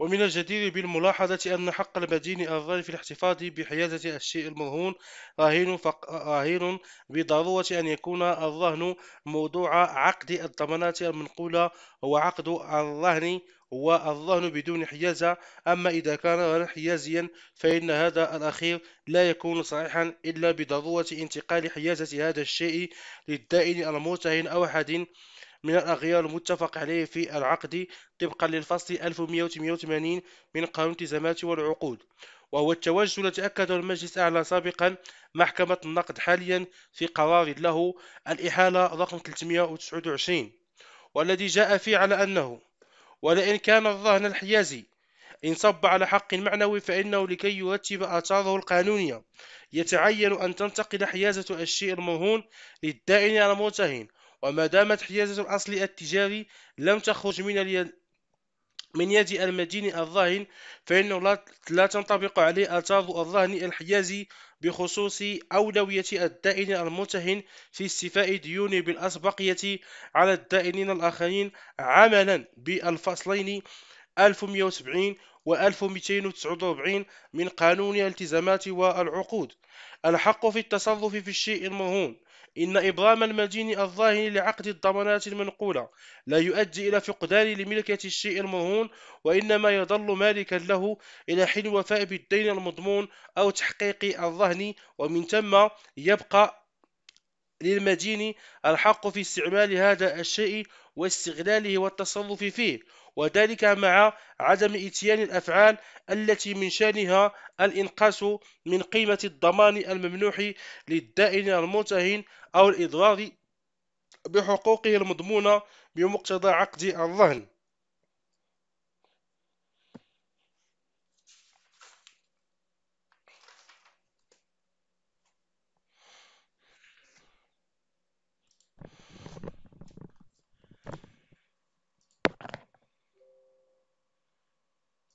ومن الجدير بالملاحظة أن حق المدين الظاهر في الاحتفاظ بحيازة الشيء المرهون رهين, فق... بضرورة أن يكون الرهن موضوع عقد الضمانات المنقولة وعقد الرهن والرهن بدون حيازة أما إذا كان حيازيا فإن هذا الأخير لا يكون صحيحا إلا بضرورة انتقال حيازة هذا الشيء للدائن المرتهن أو أحد من الأغيار المتفق عليه في العقد طبقا للفصل 1188 من قانون التزامات والعقود وهو التوجه الذي أكده المجلس أعلى سابقا محكمة النقد حاليا في قرار له الإحالة رقم 329 والذي جاء فيه على أنه ولئن كان الرهن الحيازي انصب على حق معنوي فإنه لكي يرتب آثاره القانونية يتعين أن تنتقل حيازة الشيء المرهون للدائن على المرتهن وما دامت حيازة الأصل التجاري لم تخرج من اليد من يد المدين الظاهن فإنه لا تنطبق عليه آثار الظاهن الحيازي بخصوص أولوية الدائن المتهن في استيفاء ديونه بالأسبقية على الدائنين الآخرين عملا بالفصلين 1170 و 1249 من قانون الالتزامات والعقود الحق في التصرف في الشيء المرهون إن إبرام المدين الظاهر لعقد الضمانات المنقولة لا يؤدي إلى فقدان لملكة الشيء المرهون وإنما يظل مالكا له إلى حين الوفاء بالدين المضمون أو تحقيق الظهن ومن ثم يبقى للمدين الحق في استعمال هذا الشيء واستغلاله والتصرف فيه وذلك مع عدم إتيان الأفعال التي من شأنها الإنقاص من قيمة الضمان الممنوح للدائن المتهن أو الإضرار بحقوقه المضمونة بمقتضى عقد الرهن